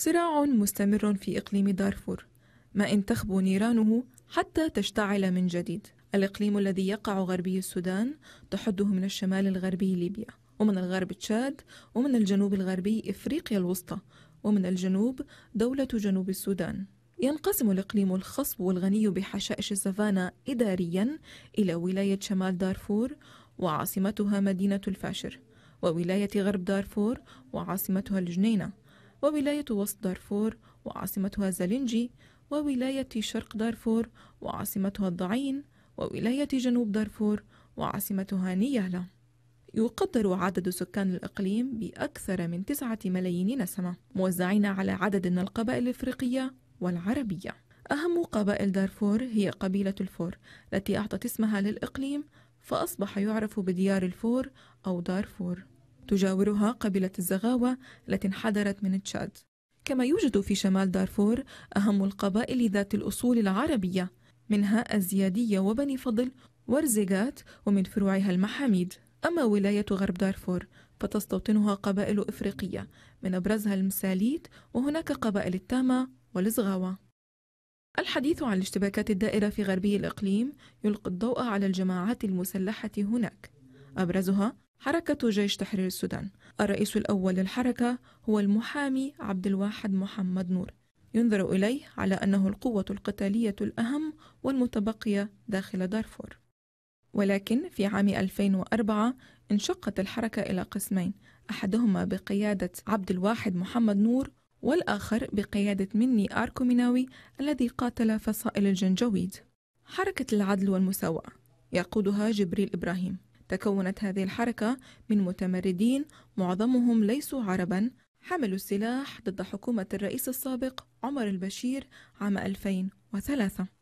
صراع مستمر في إقليم دارفور ما إن تخبو نيرانه حتى تشتعل من جديد الإقليم الذي يقع غربي السودان تحده من الشمال الغربي ليبيا ومن الغرب تشاد ومن الجنوب الغربي إفريقيا الوسطى ومن الجنوب دولة جنوب السودان ينقسم الإقليم الخصب والغني بحشائش السافانا إداريا إلى ولاية شمال دارفور وعاصمتها مدينة الفاشر وولاية غرب دارفور وعاصمتها الجنينة وولاية وسط دارفور وعاصمتها زالنجي وولاية شرق دارفور وعاصمتها الضعين وولاية جنوب دارفور وعاصمتها نيالا يقدر عدد سكان الإقليم بأكثر من تسعة ملايين نسمة موزعين على عدد من القبائل الإفريقية والعربية أهم قبائل دارفور هي قبيلة الفور التي أعطت اسمها للإقليم فأصبح يعرف بديار الفور أو دارفور تجاورها قبيلة الزغاوة التي انحدرت من تشاد كما يوجد في شمال دارفور أهم القبائل ذات الأصول العربية منها الزيادية وبني فضل ورزيغات ومن فروعها المحاميد أما ولاية غرب دارفور فتستوطنها قبائل إفريقية من أبرزها المساليت وهناك قبائل التاما والزغاوة الحديث عن الاشتباكات الدائرة في غربي الإقليم يلقي الضوء على الجماعات المسلحة هناك أبرزها حركة جيش تحرير السودان الرئيس الأول للحركة هو المحامي عبد الواحد محمد نور ينظر إليه على أنه القوة القتالية الأهم والمتبقية داخل دارفور ولكن في عام 2004 انشقت الحركة إلى قسمين أحدهما بقيادة عبد الواحد محمد نور والآخر بقيادة مني أركوميناوي الذي قاتل فصائل الجنجويد حركة العدل والمساواة يقودها جبريل إبراهيم تكونت هذه الحركة من متمردين معظمهم ليسوا عربا حملوا السلاح ضد حكومة الرئيس السابق عمر البشير عام 2003